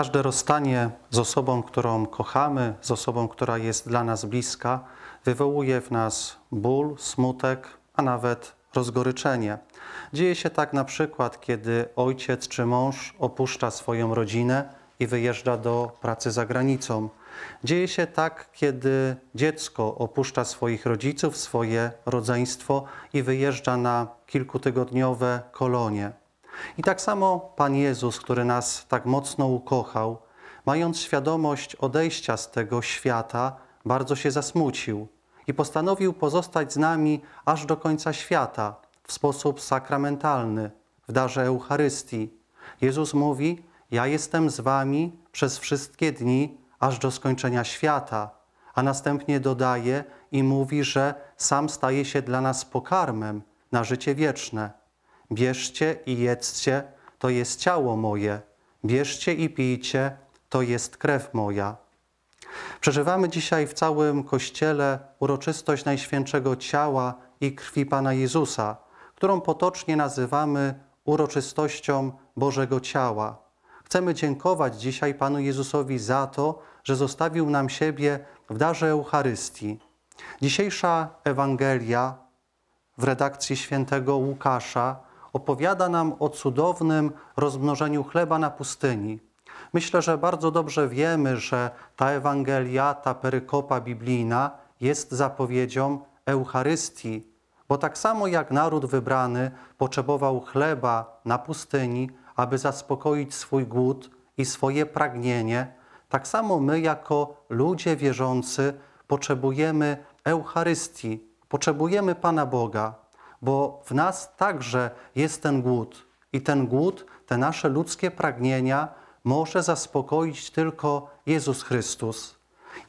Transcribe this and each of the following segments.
Każde rozstanie z osobą, którą kochamy, z osobą, która jest dla nas bliska, wywołuje w nas ból, smutek, a nawet rozgoryczenie. Dzieje się tak na przykład, kiedy ojciec czy mąż opuszcza swoją rodzinę i wyjeżdża do pracy za granicą. Dzieje się tak, kiedy dziecko opuszcza swoich rodziców, swoje rodzeństwo i wyjeżdża na kilkutygodniowe kolonie. I tak samo Pan Jezus, który nas tak mocno ukochał, mając świadomość odejścia z tego świata, bardzo się zasmucił i postanowił pozostać z nami aż do końca świata w sposób sakramentalny, w darze Eucharystii. Jezus mówi: Ja jestem z wami przez wszystkie dni aż do skończenia świata, a następnie dodaje i mówi, że sam staje się dla nas pokarmem na życie wieczne. Bierzcie i jedzcie, to jest ciało moje. Bierzcie i pijcie, to jest krew moja. Przeżywamy dzisiaj w całym Kościele uroczystość Najświętszego Ciała i Krwi Pana Jezusa, którą potocznie nazywamy uroczystością Bożego Ciała. Chcemy dziękować dzisiaj Panu Jezusowi za to, że zostawił nam siebie w darze Eucharystii. Dzisiejsza Ewangelia w redakcji świętego Łukasza opowiada nam o cudownym rozmnożeniu chleba na pustyni. Myślę, że bardzo dobrze wiemy, że ta Ewangelia, ta perykopa biblijna jest zapowiedzią Eucharystii, bo tak samo jak naród wybrany potrzebował chleba na pustyni, aby zaspokoić swój głód i swoje pragnienie, tak samo my, jako ludzie wierzący, potrzebujemy Eucharystii, potrzebujemy Pana Boga bo w nas także jest ten głód. I ten głód, te nasze ludzkie pragnienia może zaspokoić tylko Jezus Chrystus.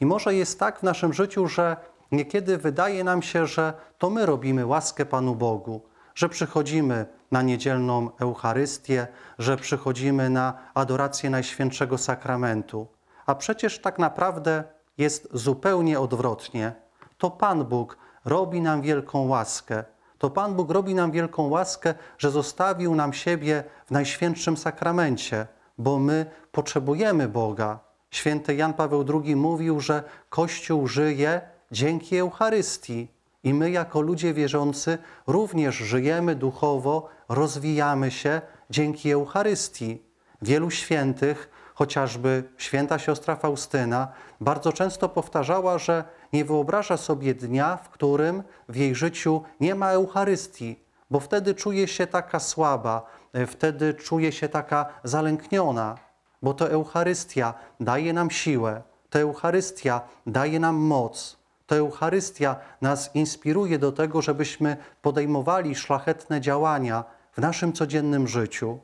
I może jest tak w naszym życiu, że niekiedy wydaje nam się, że to my robimy łaskę Panu Bogu, że przychodzimy na niedzielną Eucharystię, że przychodzimy na adorację Najświętszego Sakramentu. A przecież tak naprawdę jest zupełnie odwrotnie. To Pan Bóg robi nam wielką łaskę to Pan Bóg robi nam wielką łaskę, że zostawił nam siebie w Najświętszym Sakramencie, bo my potrzebujemy Boga. Święty Jan Paweł II mówił, że Kościół żyje dzięki Eucharystii. I my, jako ludzie wierzący, również żyjemy duchowo, rozwijamy się dzięki Eucharystii. Wielu świętych Chociażby święta siostra Faustyna bardzo często powtarzała, że nie wyobraża sobie dnia, w którym w jej życiu nie ma Eucharystii, bo wtedy czuje się taka słaba, e, wtedy czuje się taka zalękniona, bo to Eucharystia daje nam siłę, to Eucharystia daje nam moc. To Eucharystia nas inspiruje do tego, żebyśmy podejmowali szlachetne działania w naszym codziennym życiu.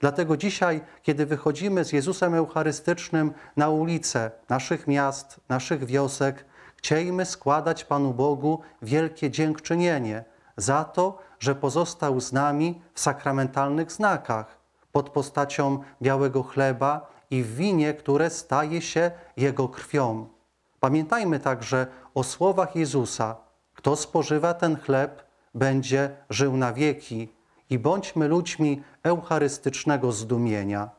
Dlatego dzisiaj, kiedy wychodzimy z Jezusem Eucharystycznym na ulice naszych miast, naszych wiosek, chciejmy składać Panu Bogu wielkie dziękczynienie za to, że pozostał z nami w sakramentalnych znakach pod postacią białego chleba i w winie, które staje się Jego krwią. Pamiętajmy także o słowach Jezusa: Kto spożywa ten chleb, będzie żył na wieki i bądźmy ludźmi eucharystycznego zdumienia.